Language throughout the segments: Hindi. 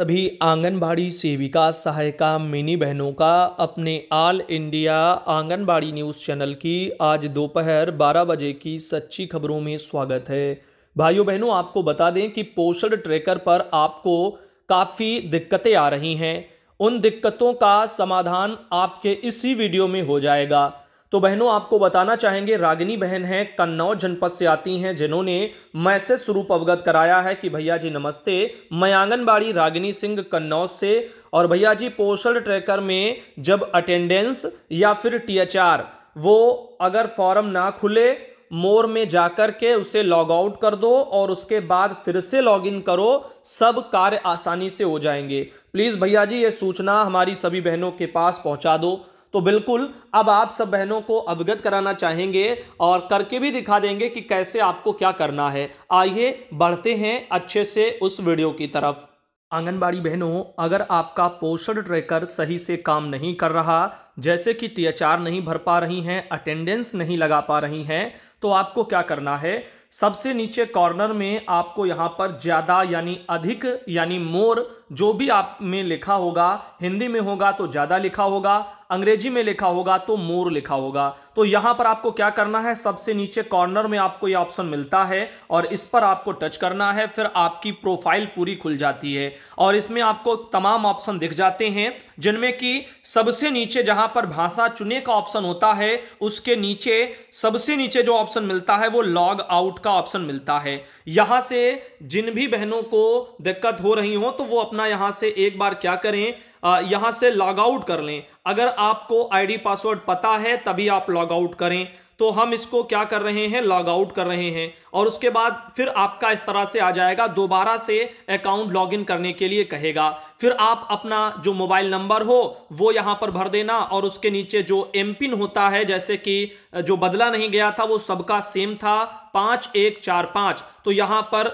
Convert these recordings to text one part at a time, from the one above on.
सभी आंगनबाड़ी सेविका सहायिका मिनी बहनों का अपने all India Anganwadi news channel की आज दोपहर 12 बजे की सच्ची खबरों में स्वागत है भाइयों बहनों आपको बता दें कि पोषण ट्रैकर पर आपको काफ़ी दिक्कतें आ रही हैं उन दिक्कतों का समाधान आपके इसी वीडियो में हो जाएगा तो बहनों आपको बताना चाहेंगे रागिनी बहन हैं कन्नौज जनपद से आती हैं जिन्होंने मैसेज स्वरूप अवगत कराया है कि भैया जी नमस्ते मैं आंगनबाड़ी रागिनी सिंह कन्नौज से और भैया जी पोस्टल ट्रैकर में जब अटेंडेंस या फिर आर वो अगर फॉर्म ना खुले मोर में जाकर के उसे लॉग आउट कर दो और उसके बाद फिर से लॉग इन करो सब कार्य आसानी से हो जाएंगे प्लीज़ भैया जी ये सूचना हमारी सभी बहनों के पास पहुंचा दो तो बिल्कुल अब आप सब बहनों को अवगत कराना चाहेंगे और करके भी दिखा देंगे कि कैसे आपको क्या करना है आइए बढ़ते हैं अच्छे से उस वीडियो की तरफ आंगनबाड़ी बहनों अगर आपका पोषण ट्रैकर सही से काम नहीं कर रहा जैसे कि टी नहीं भर पा रही हैं अटेंडेंस नहीं लगा पा रही हैं तो आपको क्या करना है सबसे नीचे कॉर्नर में आपको यहाँ पर ज़्यादा यानी अधिक यानी मोर जो भी आप में लिखा होगा हिंदी में होगा तो ज़्यादा लिखा होगा अंग्रेजी में लिखा होगा तो मोर लिखा होगा तो यहाँ पर आपको क्या करना है सबसे नीचे कॉर्नर में आपको ये ऑप्शन मिलता है और इस पर आपको टच करना है फिर आपकी प्रोफाइल पूरी खुल जाती है और इसमें आपको तमाम ऑप्शन दिख जाते हैं जिनमें कि सबसे नीचे जहाँ पर भाषा चुने का ऑप्शन होता है उसके नीचे सबसे नीचे जो ऑप्शन मिलता है वो लॉग आउट का ऑप्शन मिलता है यहाँ से जिन भी बहनों को दिक्कत हो रही हो तो वो अपना अपना यहां से एक बार क्या करें यहां से लॉग आउट कर लें अगर आपको आईडी पासवर्ड पता है तभी आप लॉग आउट करें तो हम इसको क्या कर रहे हैं लॉग आउट कर रहे हैं और उसके बाद फिर आपका इस तरह से आ जाएगा दोबारा से अकाउंट लॉग इन करने के लिए कहेगा फिर आप अपना जो मोबाइल नंबर हो वो यहां पर भर देना और उसके नीचे जो एम पिन होता है जैसे कि जो बदला नहीं गया था वो सबका सेम था पांच एक चार पांच तो यहां पर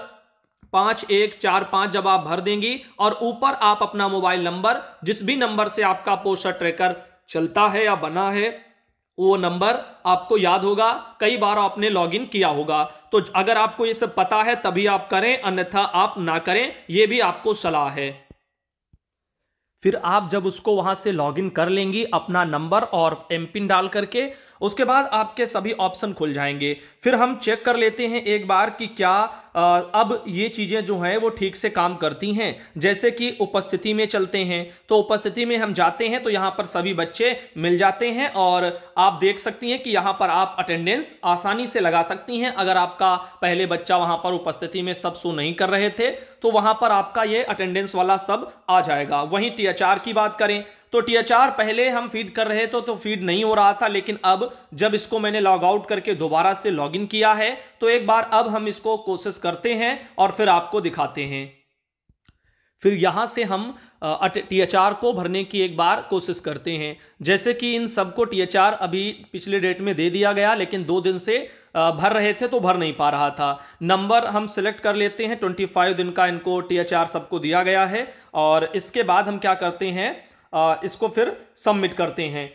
पाँच एक चार पाँच जब आप भर देंगी और ऊपर आप अपना मोबाइल नंबर जिस भी नंबर से आपका पोस्टर ट्रैकर चलता है या बना है वो नंबर आपको याद होगा कई बार आपने लॉगिन किया होगा तो अगर आपको ये सब पता है तभी आप करें अन्यथा आप ना करें ये भी आपको सलाह है फिर आप जब उसको वहां से लॉगिन कर लेंगी अपना नंबर और एम पिन डाल करके उसके बाद आपके सभी ऑप्शन खुल जाएंगे फिर हम चेक कर लेते हैं एक बार कि क्या आ, अब ये चीज़ें जो हैं वो ठीक से काम करती हैं जैसे कि उपस्थिति में चलते हैं तो उपस्थिति में हम जाते हैं तो यहाँ पर सभी बच्चे मिल जाते हैं और आप देख सकती हैं कि यहाँ पर आप अटेंडेंस आसानी से लगा सकती हैं अगर आपका पहले बच्चा वहाँ पर उपस्थिति में सब शो नहीं कर रहे थे तो वहाँ पर आपका ये अटेंडेंस वाला सब आ जाएगा वहीं टी की बात करें तो आर पहले हम फीड कर रहे थे तो फीड नहीं हो रहा था लेकिन अब जब इसको मैंने लॉग आउट करके दोबारा से लॉग इन किया है तो एक बार अब हम इसको कोशिश करते हैं और फिर आपको दिखाते हैं फिर यहाँ से हम टी एच आर को भरने की एक बार कोशिश करते हैं जैसे कि इन सबको टी एच आर अभी पिछले डेट में दे दिया गया लेकिन दो दिन से भर रहे थे तो भर नहीं पा रहा था नंबर हम सिलेक्ट कर लेते हैं ट्वेंटी फाइव दिन का इनको टी एच आर सबको दिया गया है और इसके बाद हम क्या करते हैं इसको फिर सबमिट करते हैं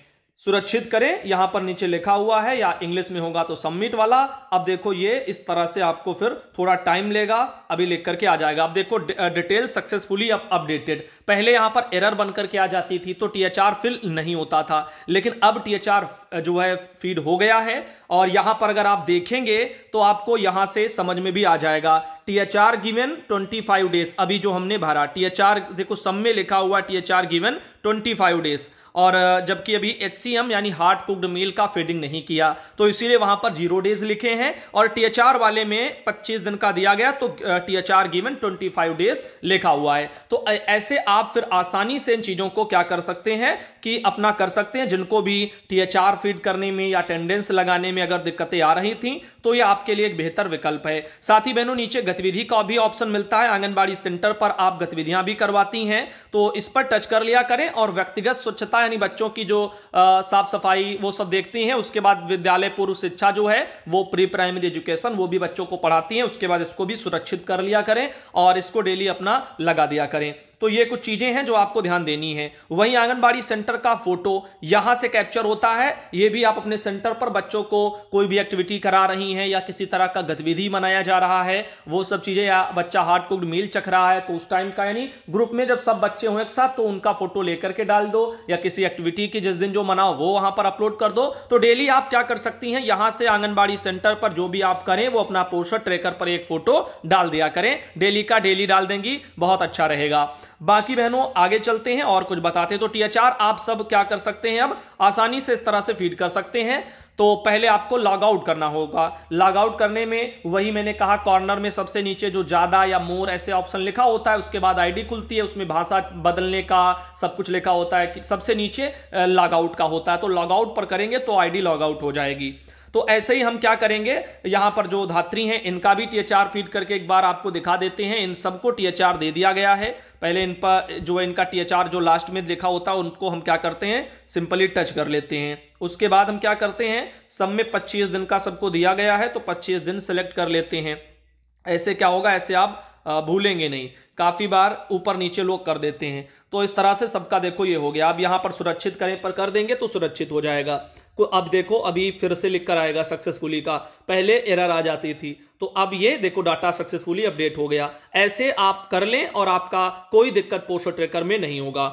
सुरक्षित करें यहां पर नीचे लिखा हुआ है या इंग्लिश में होगा तो सबमिट वाला अब देखो ये इस तरह से आपको फिर थोड़ा टाइम लेगा अभी लिख करके आ जाएगा अब देखो डिटेल सक्सेसफुली अब अपडेटेड पहले यहां पर एरर बन करके आ जाती थी तो टी फिल नहीं होता था लेकिन अब टी जो है फीड हो गया है और यहां पर अगर आप देखेंगे तो आपको यहां से समझ में भी आ जाएगा टीएचआर गिवन 25 डेज अभी जो हमने भरा टीएचआर देखो सम में लिखा हुआ टीएचआर गिवन 25 डेज और जबकि अभी एच सी एम यानी हार्ड कुक्ड मील का फीडिंग नहीं किया तो इसीलिए वहां पर जीरो डेज लिखे हैं और टी एच आर वाले में 25 दिन का दिया गया तो T H R given 25 days लिखा हुआ है तो ऐसे आप फिर आसानी से इन चीज़ों को क्या कर सकते हैं कि अपना कर सकते हैं जिनको भी टी एच आर फीड करने में या अटेंडेंस लगाने में अगर दिक्कतें आ रही थी तो ये आपके लिए एक बेहतर विकल्प है साथ ही बहनों नीचे गतिविधि का भी ऑप्शन मिलता है आंगनबाड़ी सेंटर पर आप गतिविधियां भी करवाती हैं तो इस पर टच कर लिया करें और व्यक्तिगत स्वच्छता यानी बच्चों की जो साफ सफाई वो सब देखती हैं उसके बाद विद्यालय पूर्व शिक्षा जो है वो प्री प्राइमरी एजुकेशन वो भी बच्चों को पढ़ाती हैं उसके बाद इसको भी सुरक्षित कर लिया करें और इसको डेली अपना लगा दिया करें तो ये कुछ चीज़ें हैं जो आपको ध्यान देनी है वहीं आंगनबाड़ी सेंटर का फोटो यहां से कैप्चर होता है ये भी आप अपने सेंटर पर बच्चों को कोई भी एक्टिविटी करा रही हैं या किसी तरह का गतिविधि मनाया जा रहा है वो सब चीज़ें बच्चा हार्ड कुक्ड मील चख रहा है तो उस टाइम का यानी ग्रुप में जब सब बच्चे हों एक साथ तो उनका फोटो लेकर के डाल दो या किसी एक्टिविटी की जिस दिन जो मनाओ वो वहां पर अपलोड कर दो तो डेली आप क्या कर सकती हैं यहां से आंगनबाड़ी सेंटर पर जो भी आप करें वो अपना पोस्टर ट्रेकर पर एक फोटो डाल दिया करें डेली का डेली डाल देंगी बहुत अच्छा रहेगा बाकी बहनों आगे चलते हैं और कुछ बताते हैं तो टीएचआर आप सब क्या कर सकते हैं अब आसानी से इस तरह से फीड कर सकते हैं तो पहले आपको लॉग आउट करना होगा लॉग आउट करने में वही मैंने कहा कॉर्नर में सबसे नीचे जो ज़्यादा या मोर ऐसे ऑप्शन लिखा होता है उसके बाद आईडी खुलती है उसमें भाषा बदलने का सब कुछ लिखा होता है कि सबसे नीचे लॉग आउट का होता है तो लॉग आउट पर करेंगे तो आईडी लॉग आउट हो जाएगी तो ऐसे ही हम क्या करेंगे यहां पर जो धात्री हैं इनका भी टीएचआर फीड करके एक बार आपको दिखा देते हैं इन सबको टीएचआर दे दिया गया है पहले इन पर जो इनका टीएचआर जो लास्ट में देखा होता है उनको हम क्या करते हैं सिंपली टच कर लेते हैं उसके बाद हम क्या करते हैं सब में पच्चीस दिन का सबको दिया गया है तो पच्चीस दिन सेलेक्ट कर लेते हैं ऐसे क्या होगा ऐसे आप भूलेंगे नहीं काफ़ी बार ऊपर नीचे लोग कर देते हैं तो इस तरह से सबका देखो ये हो गया आप यहाँ पर सुरक्षित करें पर कर देंगे तो सुरक्षित हो जाएगा को अब देखो अभी फिर से लिख कर आएगा सक्सेसफुली का पहले एरर आ जाती थी तो अब ये देखो डाटा सक्सेसफुली अपडेट हो गया ऐसे आप कर लें और आपका कोई दिक्कत पोस्टर ट्रेकर में नहीं होगा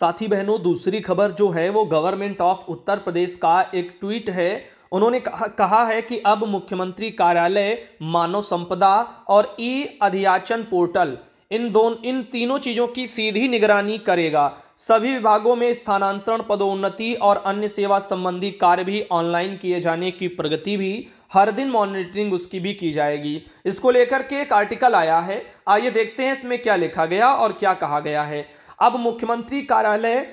साथी बहनों दूसरी खबर जो है वो गवर्नमेंट ऑफ उत्तर प्रदेश का एक ट्वीट है उन्होंने कहा, कहा है कि अब मुख्यमंत्री कार्यालय मानव संपदा और ई अधियाचन पोर्टल इन दोनों इन तीनों चीज़ों की सीधी निगरानी करेगा सभी विभागों में स्थानांतरण पदोन्नति और अन्य सेवा संबंधी कार्य भी ऑनलाइन किए जाने की प्रगति भी हर दिन मॉनिटरिंग उसकी भी की जाएगी इसको लेकर के एक आर्टिकल आया है आइए देखते हैं इसमें क्या लिखा गया और क्या कहा गया है अब मुख्यमंत्री कार्यालय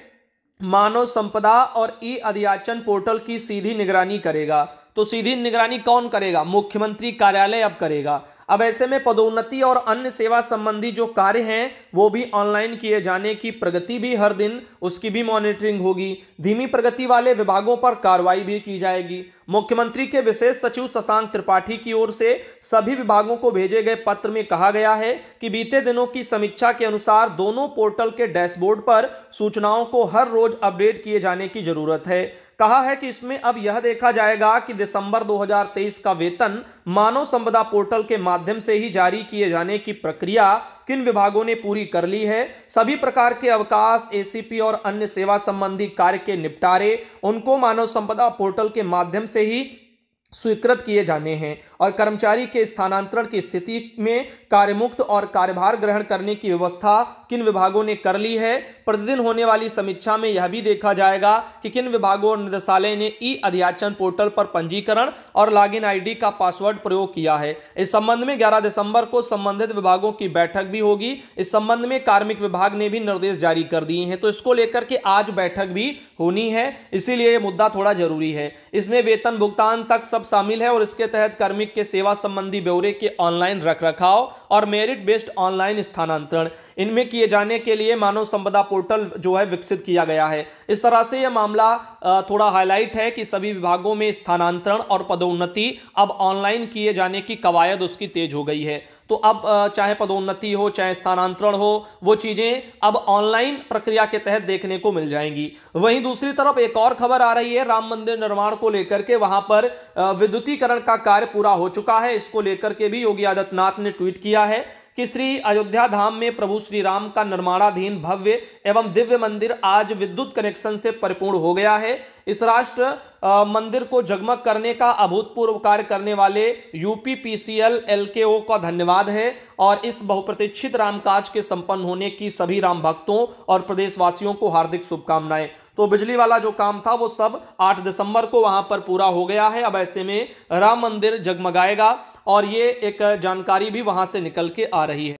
मानव संपदा और ई अधियाचन पोर्टल की सीधी निगरानी करेगा तो सीधी निगरानी कौन करेगा मुख्यमंत्री कार्यालय अब करेगा अब ऐसे में पदोन्नति और अन्य सेवा संबंधी जो कार्य हैं वो भी ऑनलाइन किए जाने की प्रगति भी हर दिन उसकी भी मॉनिटरिंग होगी धीमी प्रगति वाले विभागों पर कार्रवाई भी की जाएगी मुख्यमंत्री के विशेष सचिव शशांक त्रिपाठी की ओर से सभी विभागों को भेजे गए पत्र में कहा गया है कि बीते दिनों की समीक्षा के अनुसार दोनों पोर्टल के डैशबोर्ड पर सूचनाओं को हर रोज अपडेट किए जाने की जरूरत है कहा है कि इसमें अब यह देखा जाएगा कि दिसंबर 2023 का वेतन मानव संपदा पोर्टल के माध्यम से ही जारी किए जाने की प्रक्रिया किन विभागों ने पूरी कर ली है सभी प्रकार के अवकाश एसीपी और अन्य सेवा संबंधी कार्य के निपटारे उनको मानव संपदा पोर्टल के माध्यम से ही स्वीकृत किए जाने हैं और कर्मचारी के स्थानांतरण की स्थिति में कार्यमुक्त और कार्यभार ग्रहण करने की व्यवस्था किन विभागों ने कर ली है प्रतिदिन होने वाली समीक्षा में यह भी देखा जाएगा कि किन विभागों और निदेशालय ने ई अध्याचन पोर्टल पर पंजीकरण और लॉग इन का पासवर्ड प्रयोग किया है इस संबंध में ग्यारह दिसंबर को संबंधित विभागों की बैठक भी होगी इस संबंध में कार्मिक विभाग ने भी निर्देश जारी कर दिए हैं तो इसको लेकर के आज बैठक भी होनी है इसीलिए यह मुद्दा थोड़ा जरूरी है इसमें वेतन भुगतान तक सब शामिल है और इसके तहत कार्मिक के सेवा संबंधी ब्यौरे के ऑनलाइन रख रखाव और मेरिट बेस्ड ऑनलाइन स्थानांतरण इनमें किए जाने के लिए मानव संपदा पोर्टल जो है विकसित किया गया है इस तरह से यह मामला थोड़ा हाईलाइट है कि सभी विभागों में स्थानांतरण और पदोन्नति अब ऑनलाइन किए जाने की कवायद उसकी तेज हो गई है तो अब चाहे पदोन्नति हो चाहे स्थानांतरण हो वो चीज़ें अब ऑनलाइन प्रक्रिया के तहत देखने को मिल जाएंगी वहीं दूसरी तरफ एक और खबर आ रही है राम मंदिर निर्माण को लेकर के वहां पर विद्युतीकरण का कार्य पूरा हो चुका है इसको लेकर के भी योगी आदित्यनाथ ने ट्वीट किया है कि श्री अयोध्या धाम में प्रभु श्री राम का निर्माणाधीन भव्य एवं दिव्य मंदिर आज विद्युत कनेक्शन से परिपूर्ण हो गया है इस राष्ट्र मंदिर को जगमग करने का अभूतपूर्व कार्य करने वाले यूपी पीसीएल एलकेओ का धन्यवाद है और इस बहुप्रतीक्षित रामकाज के संपन्न होने की सभी राम भक्तों और प्रदेशवासियों को हार्दिक शुभकामनाएं तो बिजली वाला जो काम था वो सब 8 दिसंबर को वहां पर पूरा हो गया है अब ऐसे में राम मंदिर जगमगाएगा और ये एक जानकारी भी वहाँ से निकल के आ रही है